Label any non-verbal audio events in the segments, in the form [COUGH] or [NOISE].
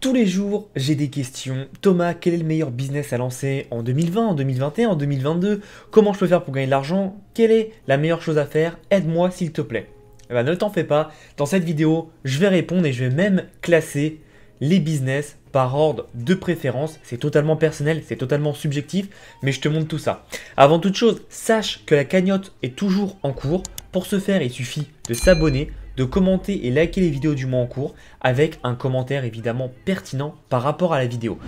Tous les jours, j'ai des questions. Thomas, quel est le meilleur business à lancer en 2020, en 2021, en 2022 Comment je peux faire pour gagner de l'argent Quelle est la meilleure chose à faire Aide-moi s'il te plaît. Eh ben, ne t'en fais pas, dans cette vidéo, je vais répondre et je vais même classer les business par ordre de préférence. C'est totalement personnel, c'est totalement subjectif, mais je te montre tout ça. Avant toute chose, sache que la cagnotte est toujours en cours. Pour ce faire, il suffit de s'abonner de commenter et liker les vidéos du mois en cours avec un commentaire évidemment pertinent par rapport à la vidéo.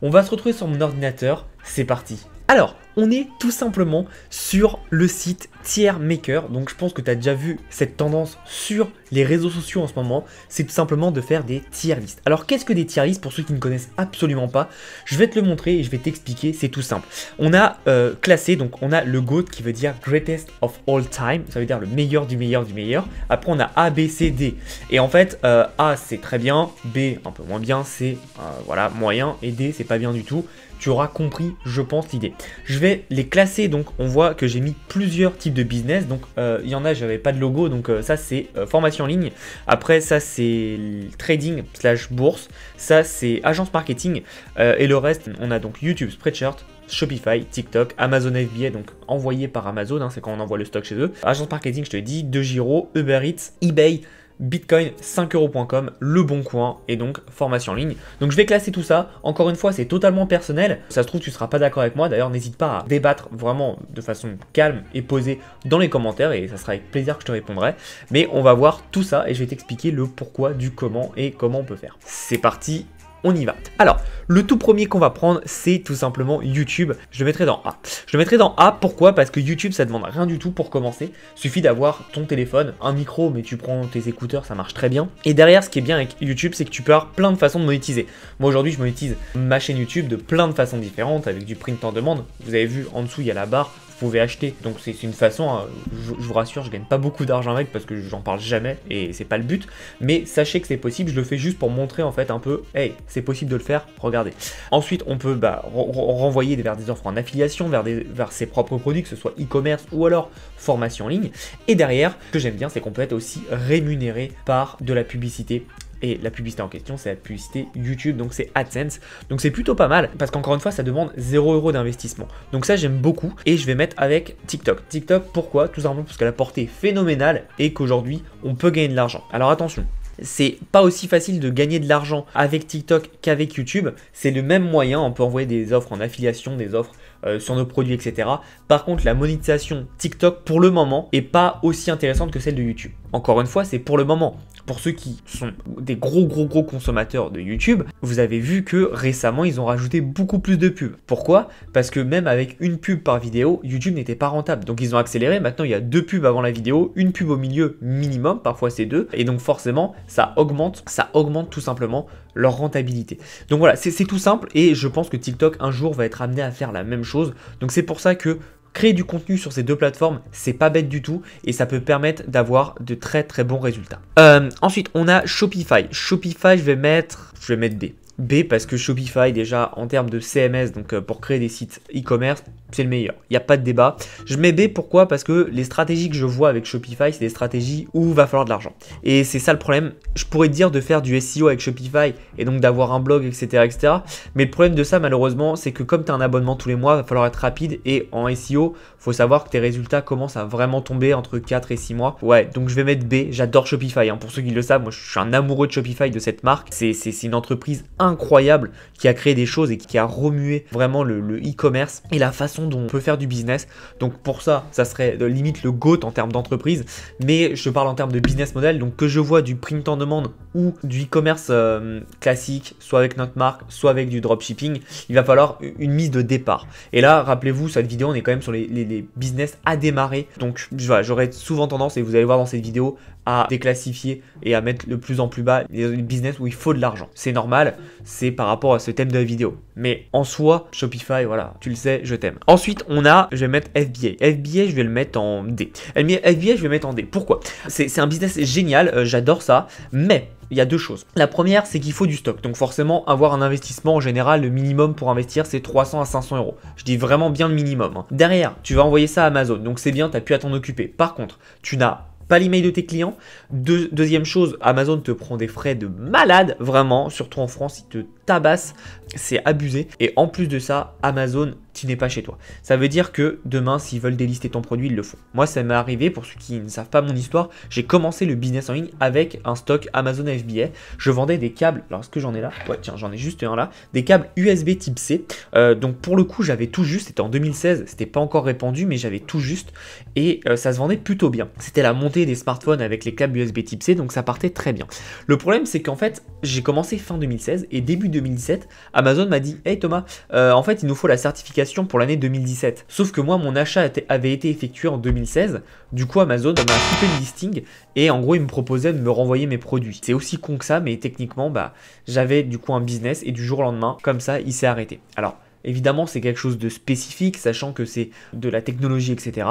On va se retrouver sur mon ordinateur, c'est parti. Alors, on est tout simplement sur le site tiers maker. Donc je pense que tu as déjà vu cette tendance sur les réseaux sociaux en ce moment, c'est tout simplement de faire des tier listes. Alors qu'est-ce que des tier listes pour ceux qui ne connaissent absolument pas Je vais te le montrer et je vais t'expliquer, c'est tout simple. On a euh, classé, donc on a le GOAT qui veut dire greatest of all time, ça veut dire le meilleur du meilleur du meilleur. Après on a A, B, C, D. Et en fait, euh, A c'est très bien, B un peu moins bien, C euh, voilà, moyen, et D c'est pas bien du tout. Tu auras compris, je pense, l'idée. Je vais les classer, donc on voit que j'ai mis plusieurs types de business. Donc euh, il y en a, j'avais pas de logo, donc euh, ça c'est euh, formation en ligne. Après ça c'est trading slash bourse, ça c'est agence marketing. et le reste, on a donc YouTube, Spreadshirt, Shopify, TikTok, Amazon FBA, donc envoyé par Amazon, hein, c'est quand on envoie le stock chez eux. Agence marketing, je te dis, De Giro, Uber Eats, eBay, bitcoin5euros.com, le bon coin et donc formation en ligne. Donc je vais classer tout ça. Encore une fois, c'est totalement personnel. Ça se trouve, tu ne seras pas d'accord avec moi. D'ailleurs, n'hésite pas à débattre vraiment de façon calme et posée dans les commentaires et ça sera avec plaisir que je te répondrai. Mais on va voir tout ça et je vais t'expliquer le pourquoi du comment et comment on peut faire. C'est parti, on y va. Alors, le tout premier qu'on va prendre, c'est tout simplement YouTube. Je le mettrai dans A. Je le mettrai dans A, pourquoi Parce que YouTube, ça demande rien du tout pour commencer. Suffit d'avoir ton téléphone, un micro, mais tu prends tes écouteurs, ça marche très bien. Et derrière, ce qui est bien avec YouTube, c'est que tu peux avoir plein de façons de monétiser. Moi, aujourd'hui, je monétise ma chaîne YouTube de plein de façons différentes, avec du print en demande. Vous avez vu, en dessous, il y a la barre vous pouvez acheter. Donc c'est une façon, hein, je, vous rassure, je gagne pas beaucoup d'argent avec parce que j'en parle jamais et c'est pas le but. Mais sachez que c'est possible, je le fais juste pour montrer en fait un peu, hey, c'est possible de le faire, regardez. Ensuite, on peut bah, renvoyer vers des offres en affiliation, vers, vers ses propres produits, que ce soit e-commerce ou alors formation en ligne. Et derrière, ce que j'aime bien, c'est qu'on peut être aussi rémunéré par de la publicité et la publicité en question, c'est la publicité YouTube, donc c'est AdSense. Donc c'est plutôt pas mal, parce qu'encore une fois, ça demande 0€ d'investissement. Donc ça, j'aime beaucoup, et je vais mettre avec TikTok. TikTok, pourquoi Tout simplement parce que la portée est phénoménale, et qu'aujourd'hui, on peut gagner de l'argent. Alors attention, c'est pas aussi facile de gagner de l'argent avec TikTok qu'avec YouTube. C'est le même moyen, on peut envoyer des offres en affiliation, des offres euh, sur nos produits, etc. Par contre, la monétisation TikTok pour le moment est pas aussi intéressante que celle de YouTube. Encore une fois, c'est pour le moment. Pour ceux qui sont des gros gros gros consommateurs de YouTube, vous avez vu que récemment ils ont rajouté beaucoup plus de pubs. Pourquoi Parce que même avec une pub par vidéo, YouTube n'était pas rentable. Donc ils ont accéléré, maintenant il y a deux pubs avant la vidéo, une pub au milieu minimum, parfois c'est deux, et donc forcément ça augmente, ça augmente tout simplement leur rentabilité. Donc voilà, c'est tout simple et je pense que TikTok un jour va être amené à faire la même chose. Donc c'est pour ça que Créer du contenu sur ces deux plateformes, c'est pas bête du tout et ça peut permettre d'avoir de très très bons résultats. Euh, ensuite, on a Shopify. Shopify, je vais mettre, je vais mettre B. B parce que Shopify déjà en termes de CMS, donc euh, pour créer des sites e-commerce, c'est le meilleur. Il n'y a pas de débat. Je mets B pourquoi Parce que les stratégies que je vois avec Shopify, c'est des stratégies où va falloir de l'argent. Et c'est ça le problème. Je pourrais te dire de faire du SEO avec Shopify et donc d'avoir un blog, etc. etc. Mais le problème de ça malheureusement, c'est que comme tu as un abonnement tous les mois, il va falloir être rapide et en SEO, faut savoir que tes résultats commencent à vraiment tomber entre 4 et 6 mois. Ouais, donc je vais mettre B. J'adore Shopify. Hein. Pour ceux qui le savent, moi je suis un amoureux de Shopify, de cette marque. C'est une entreprise incroyable qui a créé des choses et qui a remué vraiment le e-commerce et la façon dont on peut faire du business. Donc pour ça, ça serait euh, limite le GOAT en termes d'entreprise, mais je parle en termes de business model. Donc que je vois du print en demande ou du e-commerce euh, classique, soit avec notre marque, soit avec du dropshipping, il va falloir une mise de départ. Et là, rappelez-vous, cette vidéo, on est quand même sur les, business à démarrer. Donc voilà, j'aurais souvent tendance, et vous allez voir dans cette vidéo, à déclassifier et à mettre le plus en plus bas les business où il faut de l'argent. C'est normal, c'est par rapport à ce thème de la vidéo. Mais en soi, Shopify, voilà, tu le sais, je t'aime. Ensuite, on a, je vais mettre FBA. FBA, je vais le mettre en D. FBA, je vais le mettre en D. Pourquoi C'est un business génial, euh, j'adore ça, mais il y a deux choses. La première, c'est qu'il faut du stock. Donc forcément, avoir un investissement en général, le minimum pour investir, c'est 300 à 500 euros. Je dis vraiment bien le minimum. Hein. Derrière, tu vas envoyer ça à Amazon. Donc c'est bien, tu as pu t'en occuper. Par contre, tu n'as pas l'email de tes clients. deuxième chose, Amazon te prend des frais de malade, vraiment, surtout en France, ils te tabassent, c'est abusé. Et en plus de ça, Amazon tu n'es pas chez toi. Ça veut dire que demain, s'ils veulent délister ton produit, ils le font. Moi, ça m'est arrivé, pour ceux qui ne savent pas mon histoire, j'ai commencé le business en ligne avec un stock Amazon FBA. Je vendais des câbles, alors est-ce que j'en ai là Ouais, tiens, j'en ai juste un là, des câbles USB type C. Euh, donc pour le coup, j'avais tout juste, c'était en 2016, c'était pas encore répandu, mais j'avais tout juste et euh, ça se vendait plutôt bien. C'était la montée des smartphones avec les câbles USB type C, donc ça partait très bien. Le problème, c'est qu'en fait, j'ai commencé fin 2016 et début 2017, Amazon m'a dit Hey Thomas, euh, en fait, il nous faut la certification pour l'année 2017. Sauf que moi, mon achat avait été effectué en 2016, du coup Amazon m'a coupé le listing et en gros, il me proposait de me renvoyer mes produits. C'est aussi con que ça, mais techniquement, bah, j'avais du coup un business et du jour au lendemain, comme ça, il s'est arrêté. Alors, Évidemment, c'est quelque chose de spécifique, sachant que c'est de la technologie, etc.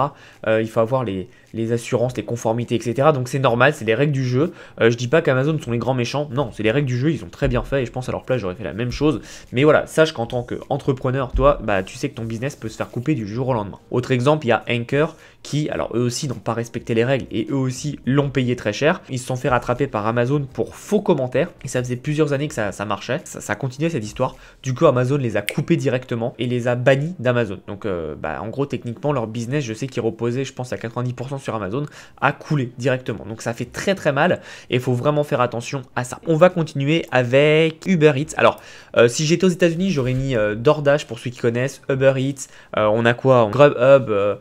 Euh, il faut avoir les, les assurances, les conformités, etc. Donc c'est normal, c'est les règles du jeu. Euh, je dis pas qu'Amazon sont les grands méchants, non, c'est les règles du jeu, ils ont très bien fait et je pense à leur place j'aurais fait la même chose. Mais voilà, sache qu'en tant qu'entrepreneur, toi, bah tu sais que ton business peut se faire couper du jour au lendemain. Autre exemple, il y a Anchor qui, alors eux aussi n'ont pas respecté les règles et eux aussi l'ont payé très cher. Ils se sont fait rattraper par Amazon pour faux commentaires et ça faisait plusieurs années que ça, marchait. Ça, continuait cette histoire. Du coup, Amazon les a coupés directement et les a bannis d'Amazon. Donc euh, bah, en gros, techniquement, leur business, je sais qu'il reposait, je pense, à 90% sur Amazon a coulé directement. Donc ça fait très très mal et il faut vraiment faire attention à ça. On va continuer avec Uber Eats. Alors euh, si j'étais aux États-Unis, j'aurais mis euh, pour ceux qui connaissent, Uber Eats, euh, on a quoi Grubhub,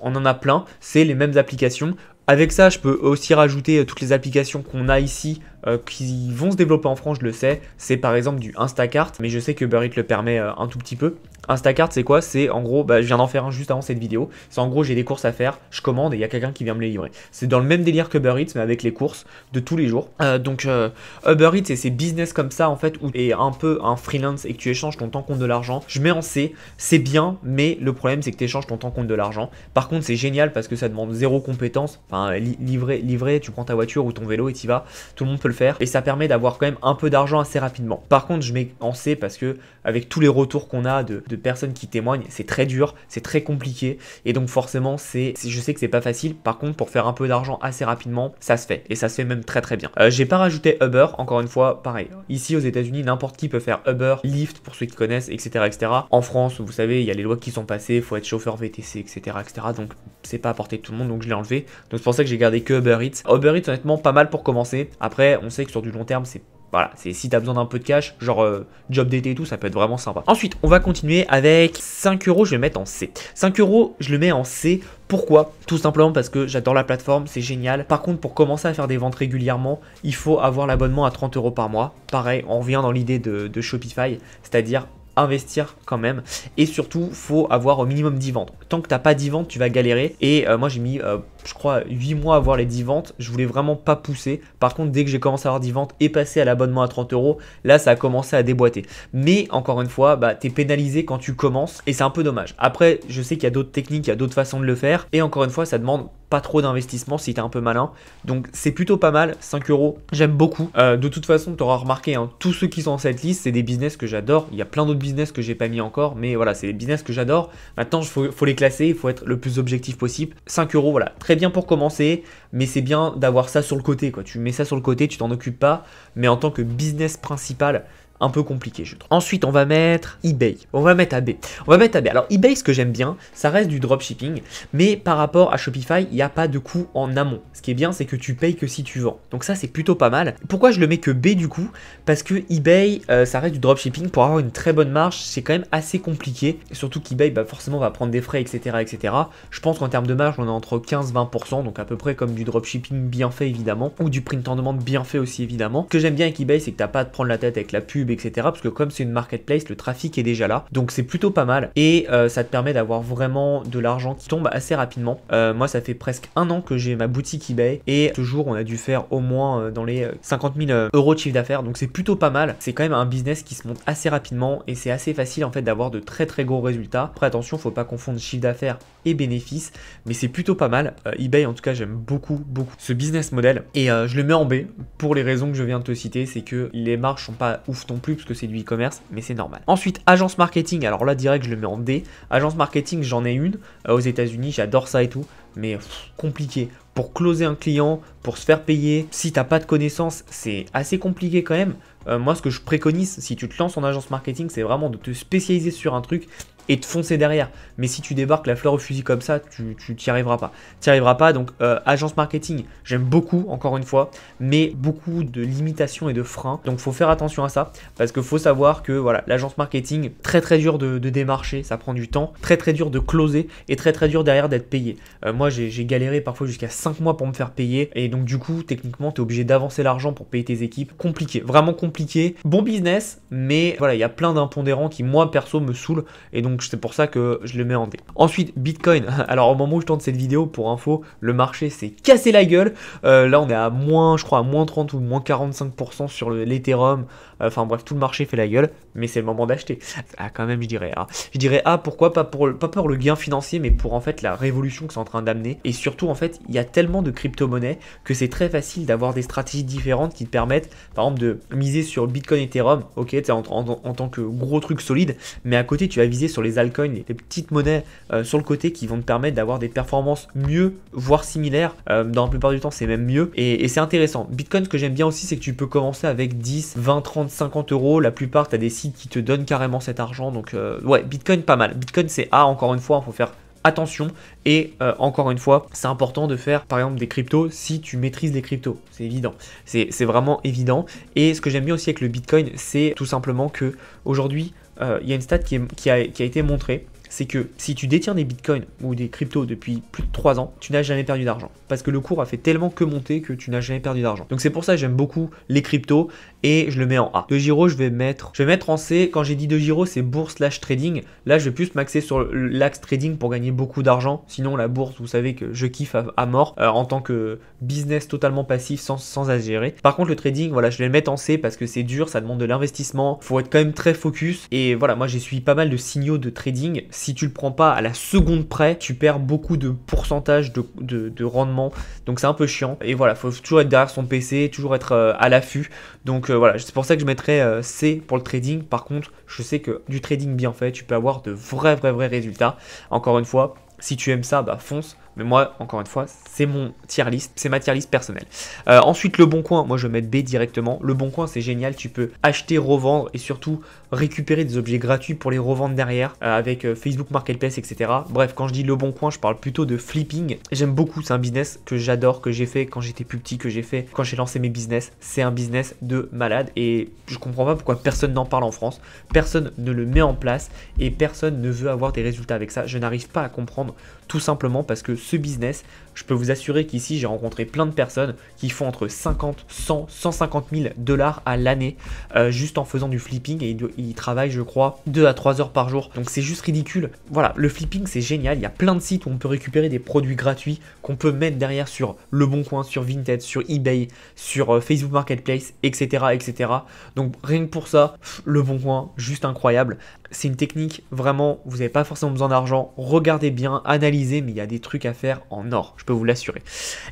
on en a plein. C'est les mêmes applications. Avec ça, je peux aussi rajouter toutes les applications qu'on a ici qui vont se développer en France, je le sais. C'est par exemple du Instacart, mais je sais que Burrit le permet un tout petit peu. Instacart, c'est quoi C'est en gros, bah, je viens d'en faire un juste avant cette vidéo. C'est en gros, j'ai des courses à faire, je commande et il y a quelqu'un qui vient me les livrer. C'est dans le même délire que Uber Eats, mais avec les courses de tous les jours. Euh, donc euh, Uber Eats et ces business comme ça, en fait, où tu es un peu un freelance et que tu échanges ton temps contre de l'argent. Je mets en C, c'est bien, mais le problème, c'est que tu échanges ton temps contre de l'argent. Par contre, c'est génial parce que ça demande zéro compétence. Enfin, livré livrer, livrer, tu prends ta voiture ou ton vélo et t'y vas. Tout le monde peut le faire et ça permet d'avoir quand même un peu d'argent assez rapidement. Par contre, je mets en C parce que avec tous les retours qu'on a de de personnes qui témoignent, c'est très dur, c'est très compliqué, et donc forcément, c'est, je sais que c'est pas facile. Par contre, pour faire un peu d'argent assez rapidement, ça se fait, et ça se fait même très très bien. Euh, j'ai pas rajouté Uber, encore une fois, pareil. Ici aux États-Unis, n'importe qui peut faire Uber, Lyft pour ceux qui connaissent, etc., etc. En France, vous savez, il y a les lois qui sont passées, faut être chauffeur VTC, etc., etc. Donc c'est pas à portée de tout le monde, donc je l'ai enlevé. Donc c'est pour ça que j'ai gardé que Uber Eats. Uber Eats, honnêtement, pas mal pour commencer. Après, on sait que sur du long terme, c'est voilà, c'est si t'as besoin d'un peu de cash, genre euh, job d'été et tout, ça peut être vraiment sympa. Ensuite, on va continuer avec 5 euros, je vais mettre en C. 5 euros, je le mets en C. Pourquoi Tout simplement parce que j'adore la plateforme, c'est génial. Par contre, pour commencer à faire des ventes régulièrement, il faut avoir l'abonnement à 30 euros par mois. Pareil, on revient dans l'idée de, Shopify, c'est-à-dire investir quand même et surtout faut avoir au minimum 10 ventes. Tant que t'as pas 10 ventes, tu vas galérer et euh, moi j'ai mis euh, je crois, 8 mois à avoir les 10 ventes. Je voulais vraiment pas pousser. Par contre, dès que j'ai commencé à avoir 10 ventes et passer à l'abonnement à 30 euros, là, ça a commencé à déboîter. Mais encore une fois, bah, tu es pénalisé quand tu commences et c'est un peu dommage. Après, je sais qu'il y a d'autres techniques, il y a d'autres façons de le faire. Et encore une fois, ça demande pas trop d'investissement si tu es un peu malin. Donc c'est plutôt pas mal, 5 euros, j'aime beaucoup. Euh, de toute façon, tu auras remarqué, hein, tous ceux qui sont en cette liste, c'est des business que j'adore. Il y a plein d'autres business que j'ai pas mis encore, mais voilà, c'est des business que j'adore. Maintenant, il faut, les classer, il faut être le plus objectif possible. 5 euros, voilà, très bien pour commencer, mais c'est bien d'avoir ça sur le côté. Quoi. Tu mets ça sur le côté, tu t'en occupes pas, mais en tant que business principal, un peu compliqué, je trouve. Ensuite, on va mettre eBay. On va mettre à B On va mettre B Alors, eBay, ce que j'aime bien, ça reste du dropshipping, mais par rapport à Shopify, il n'y a pas de coût en amont. Ce qui est bien, c'est que tu payes que si tu vends. Donc ça, c'est plutôt pas mal. Pourquoi je le mets que B du coup Parce que eBay, euh, ça reste du dropshipping. Pour avoir une très bonne marge, c'est quand même assez compliqué. Surtout qu'eBay, bah, forcément, va prendre des frais, etc. etc. Je pense qu'en termes de marge, on est entre 15-20%, donc à peu près comme du dropshipping bien fait, évidemment, ou du print en demande bien fait aussi, évidemment. Ce que j'aime bien avec eBay, c'est que t'as pas à te prendre la tête avec la pub etc. Parce que comme c'est une marketplace, le trafic est déjà là. Donc c'est plutôt pas mal. Et euh, ça te permet d'avoir vraiment de l'argent qui tombe assez rapidement. Euh, moi, ça fait presque un an que j'ai ma boutique eBay. Et toujours, on a dû faire au moins euh, dans les 50 000 euros de chiffre d'affaires. Donc c'est plutôt pas mal. C'est quand même un business qui se monte assez rapidement. Et c'est assez facile en fait d'avoir de très très gros résultats. Après, attention, faut pas confondre chiffre d'affaires bénéfices, mais c'est plutôt pas mal. Euh, eBay, en tout cas, j'aime beaucoup, beaucoup ce business model et euh, je le mets en B pour les raisons que je viens de te citer, c'est que les marges sont pas ouf non plus parce que c'est du e-commerce, mais c'est normal. Ensuite, agence marketing, alors là direct je le mets en D. Agence marketing, j'en ai une euh, aux États-Unis, j'adore ça et tout, mais compliqué pour closer un client, pour se faire payer. Si t'as pas de connaissances, c'est assez compliqué quand même. moi, ce que je préconise, si tu te lances en agence marketing, c'est vraiment de te spécialiser sur un truc et de foncer derrière. Mais si tu débarques la fleur au fusil comme ça, tu n'y arriveras pas. Tu n'y arriveras pas, donc euh, agence marketing, j'aime beaucoup, encore une fois, mais beaucoup de limitations et de freins. Donc faut faire attention à ça, parce que faut savoir que voilà, l'agence marketing, très très dur de, démarcher, ça prend du temps, très très dur de closer, et très très dur derrière d'être payé. Euh, moi j'ai galéré parfois jusqu'à cinq mois pour me faire payer, et donc du coup, techniquement, tu es obligé d'avancer l'argent pour payer tes équipes. Compliqué, vraiment compliqué. Bon business, mais voilà, il y a plein d'impondérants qui, moi perso, me saoulent, et donc donc c'est pour ça que je le mets en D. Ensuite, Bitcoin. [LAUGHS] Alors au moment où je tourne cette vidéo, pour info, le marché s'est cassé la gueule. Euh, là, on est à moins, je crois, à moins 30 ou moins 45% sur l'Ethereum, Enfin bref, tout le marché fait la gueule, mais c'est le moment d'acheter. Ah, quand même, je dirais hein. Je dirais ah pourquoi pas pour, le, pas le gain financier, mais pour en fait la révolution que c'est en train d'amener. Et surtout, en fait, il y a tellement de crypto-monnaies que c'est très facile d'avoir des stratégies différentes qui te permettent, par exemple, de miser sur Bitcoin, Ethereum, ok, tu en, en, tant que gros truc solide, mais à côté, tu vas viser sur les altcoins, les, petites monnaies euh, sur le côté qui vont te permettre d'avoir des performances mieux, voire similaires. Euh, dans la plupart du temps, c'est même mieux. Et, et c'est intéressant. Bitcoin, ce que j'aime bien aussi, c'est que tu peux commencer avec 10, 20, 30 50 euros. La plupart, tu as des sites qui te donnent carrément cet argent. Donc, euh, ouais, Bitcoin, pas mal. Bitcoin, c'est A, encore une fois, il hein, faut faire attention. Et euh, encore une fois, c'est important de faire par exemple des cryptos si tu maîtrises les cryptos. C'est évident. C'est vraiment évident. Et ce que j'aime bien aussi avec le Bitcoin, c'est tout simplement que aujourd'hui, euh, il y a une stat qui, qui, a, qui a été montrée c'est que si tu détiens des bitcoins ou des cryptos depuis plus de 3 ans, tu n'as jamais perdu d'argent. Parce que le cours a fait tellement que monter que tu n'as jamais perdu d'argent. Donc c'est pour ça que j'aime beaucoup les cryptos et je le mets en A. De Giro, je vais mettre, je vais mettre en C. Quand j'ai dit De Giro, c'est bourse slash trading. Là, je vais plus m'axer sur l'axe trading pour gagner beaucoup d'argent. Sinon, la bourse, vous savez que je kiffe à, mort euh, en tant que business totalement passif sans, sans à gérer. Par contre, le trading, voilà, je vais le mettre en C parce que c'est dur, ça demande de l'investissement. il Faut être quand même très focus. Et voilà, moi, j'ai suivi pas mal de signaux de trading si tu le prends pas à la seconde près, tu perds beaucoup de pourcentage de, rendement. Donc c'est un peu chiant. Et voilà, faut toujours être derrière son PC, toujours être euh, à l'affût. Donc euh, voilà, c'est pour ça que je mettrais euh, C pour le trading. Par contre, je sais que du trading bien fait, tu peux avoir de vrais, vrais, vrais résultats. Encore une fois, si tu aimes ça, bah fonce. Mais moi, encore une fois, c'est mon tier list, c'est ma tier list personnelle. Euh, ensuite, le bon coin, moi je vais mettre B directement. Le bon coin, c'est génial, tu peux acheter, revendre et surtout récupérer des objets gratuits pour les revendre derrière euh, avec euh, Facebook Marketplace, etc. Bref, quand je dis le bon coin, je parle plutôt de flipping. J'aime beaucoup, c'est un business que j'adore, que j'ai fait quand j'étais plus petit, que j'ai fait quand j'ai lancé mes business. C'est un business de malade et je comprends pas pourquoi personne n'en parle en France, personne ne le met en place et personne ne veut avoir des résultats avec ça. Je n'arrive pas à comprendre tout simplement parce que ce business, je peux vous assurer qu'ici, j'ai rencontré plein de personnes qui font entre 50, 100, 150 000 dollars à l'année euh, juste en faisant du flipping et ils, travaillent, je crois, 2 à 3 heures par jour. Donc c'est juste ridicule. Voilà, le flipping, c'est génial. Il y a plein de sites où on peut récupérer des produits gratuits qu'on peut mettre derrière sur Le Bon Coin, sur Vinted, sur eBay, sur euh, Facebook Marketplace, etc. etc. Donc rien que pour ça, Le Bon Coin, juste incroyable c'est une technique vraiment, vous n'avez pas forcément besoin d'argent. Regardez bien, analysez, mais il y a des trucs à faire en or, je peux vous l'assurer.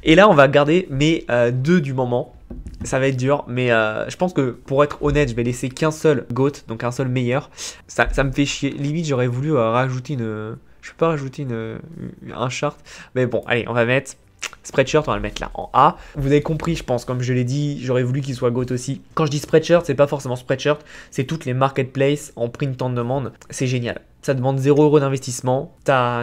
Et là, on va garder mes euh, deux du moment. Ça va être dur, mais euh, je pense que pour être honnête, je vais laisser qu'un seul GOAT, donc un seul meilleur. Ça, ça me fait chier. Limite, j'aurais voulu euh, rajouter une. Je peux pas rajouter une, un chart. Mais bon, allez, on va mettre Spreadshirt, on va le mettre là en A. Vous avez compris, je pense, comme je l'ai dit, j'aurais voulu qu'il soit GOAT aussi. Quand je dis Spreadshirt, c'est pas forcément Spreadshirt, c'est toutes les marketplaces en print en demande. C'est génial ça demande 0€ d'investissement,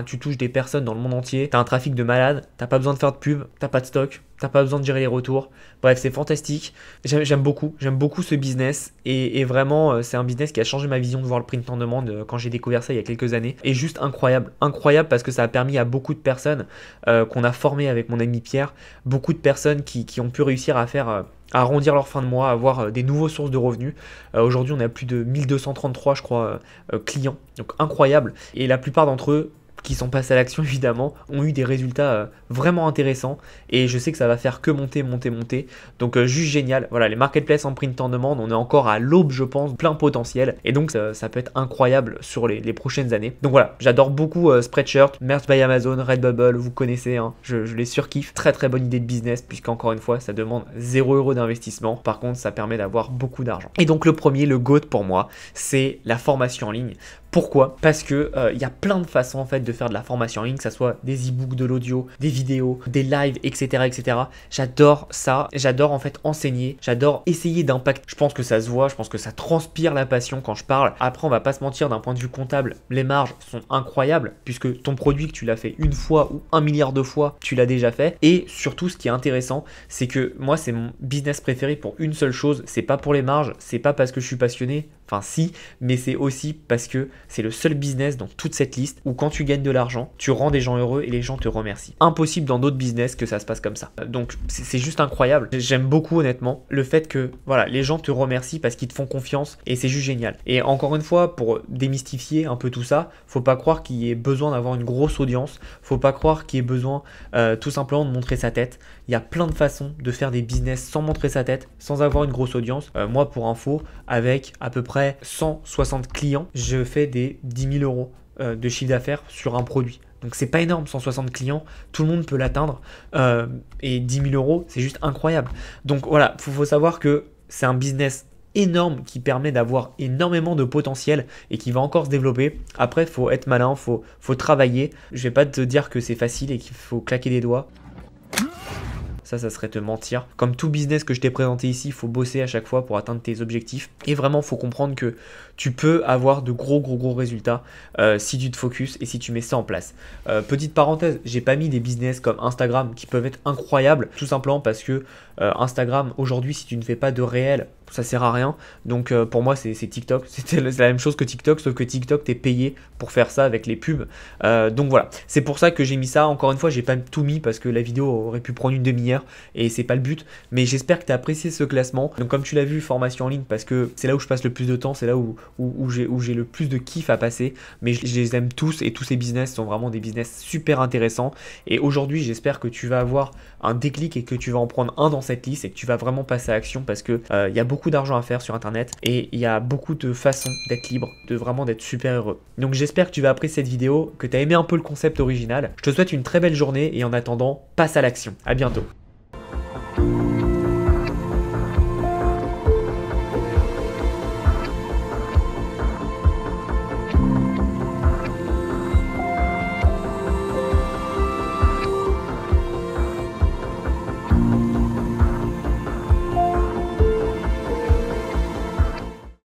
tu touches des personnes dans le monde entier, as un trafic de malade, t'as pas besoin de faire de pub, t'as pas de stock, t'as pas besoin de gérer les retours. Bref, c'est fantastique. J'aime beaucoup, j'aime beaucoup ce business et, vraiment, euh, c'est un business qui a changé ma vision de voir le print en demande euh, quand j'ai découvert ça il y a quelques années. Et juste incroyable, incroyable parce que ça a permis à beaucoup de personnes euh, qu'on a formées avec mon ami Pierre, beaucoup de personnes qui, ont pu réussir à faire à arrondir leur fin de mois, avoir euh, des nouveaux sources de revenus. Euh, aujourd'hui, on a plus de 1233, je crois, euh, clients, donc incroyable. Et la plupart d'entre eux qui sont passés à l'action évidemment, ont eu des résultats euh, vraiment intéressants et je sais que ça va faire que monter, monter, monter. Donc euh, juste génial. Voilà, les marketplaces en print en demande, on est encore à l'aube je pense, plein potentiel et donc ça peut être incroyable sur les, prochaines années. Donc voilà, j'adore beaucoup euh, Spreadshirt, Merch by Amazon, Redbubble, vous connaissez, hein. je, les surkiffe. Très très bonne idée de business puisqu'encore une fois, ça demande 0 euro d'investissement. Par contre, ça permet d'avoir beaucoup d'argent. Et donc le premier, le GOAT pour moi, c'est la formation en ligne. Pourquoi Parce que euh, il y a plein de façons en fait de faire de la formation en ligne, que ce soit des e-books, de l'audio, des vidéos, des lives, etc. etc. J'adore ça, j'adore en fait enseigner, j'adore essayer d'impact. Je pense que ça se voit, je pense que ça transpire la passion quand je parle. Après, on va pas se mentir, d'un point de vue comptable, les marges sont incroyables, puisque ton produit que tu l'as fait une fois ou un milliard de fois, tu l'as déjà fait. Et surtout, ce qui est intéressant, c'est que moi, c'est mon business préféré pour une seule chose, c'est pas pour les marges, c'est pas parce que je suis passionné, enfin si, mais c'est aussi parce que c'est le seul business dans toute cette liste où quand tu gagnes de l'argent, tu rends des gens heureux et les gens te remercient. Impossible dans d'autres business que ça se passe comme ça. Euh, donc c'est juste incroyable. J'aime beaucoup honnêtement le fait que voilà, les gens te remercient parce qu'ils te font confiance et c'est juste génial. Et encore une fois, pour démystifier un peu tout ça, faut pas croire qu'il y ait besoin d'avoir une grosse audience, faut pas croire qu'il y ait besoin euh, tout simplement de montrer sa tête. Il y a plein de façons de faire des business sans montrer sa tête, sans avoir une grosse audience. Euh, moi pour info, avec à peu près 160 clients, je fais des 10 000 euros euh, de chiffre d'affaires sur un produit. Donc c'est pas énorme, 160 clients, tout le monde peut l'atteindre. Euh, et 10 000 euros, c'est juste incroyable. Donc voilà, faut, savoir que c'est un business énorme qui permet d'avoir énormément de potentiel et qui va encore se développer. Après, faut être malin, faut, faut travailler. Je vais pas te dire que c'est facile et qu'il faut claquer des doigts. Ça, ça serait te mentir. Comme tout business que je t'ai présenté ici, il faut bosser à chaque fois pour atteindre tes objectifs. Et vraiment, faut comprendre que tu peux avoir de gros gros gros résultats euh, si tu te focuses et si tu mets ça en place. Euh, petite parenthèse, j'ai pas mis des business comme Instagram qui peuvent être incroyables, tout simplement parce que euh, Instagram aujourd'hui si tu ne fais pas de réel, ça sert à rien. Donc pour moi c'est TikTok, [LAUGHS] c'est la même chose que TikTok, sauf que TikTok t'es payé pour faire ça avec les pubs. donc voilà, c'est pour ça que j'ai mis ça. Encore une fois, j'ai pas tout mis parce que la vidéo aurait pu prendre une demi-heure et c'est pas le but. Mais j'espère que tu as apprécié ce classement. Donc comme tu l'as vu, formation en ligne parce que c'est là où je passe le plus de temps, c'est là où, où, j'ai le plus de kiff à passer. Mais je, les aime tous et tous ces business sont vraiment des business super intéressants. Et aujourd'hui, j'espère que tu vas avoir un déclic et que tu vas en prendre un dans cette liste et que tu vas vraiment passer à l'action parce qu'il euh, y a beaucoup d'argent à faire sur internet et il y a beaucoup de façons d'être libre, de vraiment d'être super heureux. Donc j'espère que tu vas apprécier cette vidéo, que tu as aimé un peu le concept original. Je te souhaite une très belle journée et en attendant, passe à l'action. À bientôt.